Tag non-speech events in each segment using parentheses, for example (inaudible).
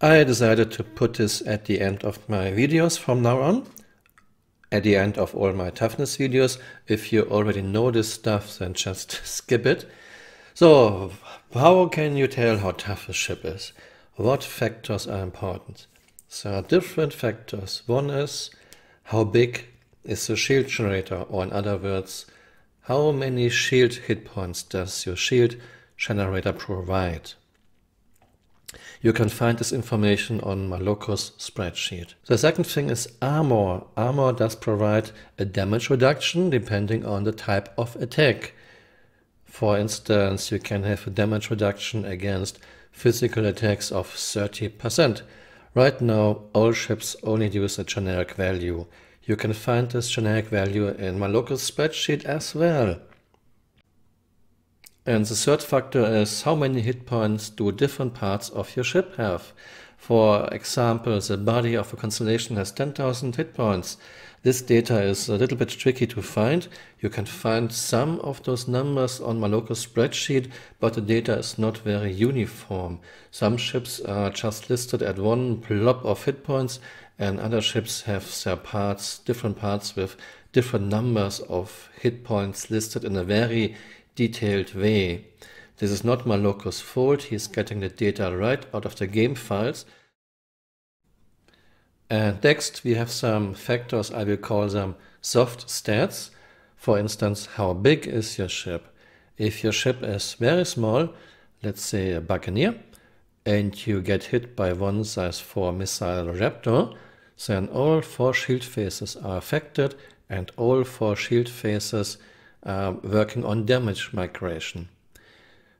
I decided to put this at the end of my videos from now on, at the end of all my toughness videos. If you already know this stuff, then just (laughs) skip it. So, how can you tell how tough a ship is? What factors are important? There are different factors. One is how big is the shield generator, or in other words, how many shield hit points does your shield generator provide? You can find this information on Maloko's spreadsheet. The second thing is armor. Armor does provide a damage reduction depending on the type of attack. For instance, you can have a damage reduction against physical attacks of 30%. Right now, all ships only use a generic value. You can find this generic value in Maloko's spreadsheet as well. And the third factor is how many hit points do different parts of your ship have? For example, the body of a constellation has 10,000 hit points. This data is a little bit tricky to find. You can find some of those numbers on my local spreadsheet, but the data is not very uniform. Some ships are just listed at one blob of hit points, and other ships have their parts, different parts with different numbers of hit points listed in a very detailed way. This is not Maloko's fault, he's getting the data right out of the game files. And next we have some factors, I will call them soft stats. For instance, how big is your ship? If your ship is very small, let's say a Buccaneer, and you get hit by one size 4 missile Raptor, then all four shield faces are affected and all four shield faces are working on damage migration.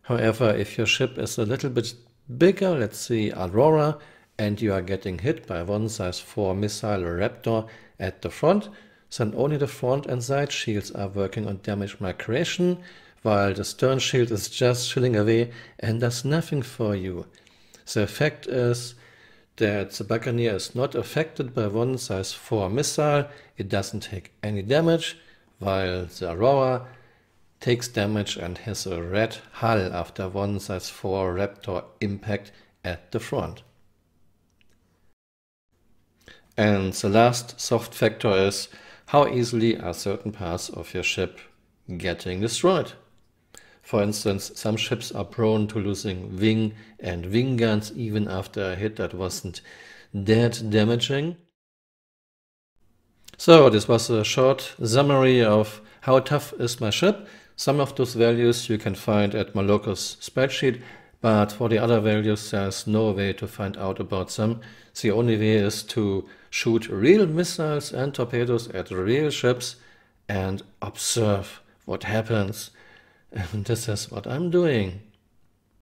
However, if your ship is a little bit bigger, let's see Aurora, and you are getting hit by one size 4 missile Raptor at the front, then only the front and side shields are working on damage migration, while the stern shield is just chilling away and does nothing for you. The effect is that the Buccaneer is not affected by one size 4 missile, it doesn't take any damage, while the Aurora takes damage and has a red hull after one size 4 Raptor impact at the front. And the last soft factor is how easily are certain parts of your ship getting destroyed. For instance, some ships are prone to losing wing and wing guns even after a hit that wasn't that damaging. So this was a short summary of how tough is my ship. Some of those values you can find at my locus spreadsheet, but for the other values there's no way to find out about them. The only way is to shoot real missiles and torpedoes at real ships and observe what happens. (laughs) And this is what I'm doing.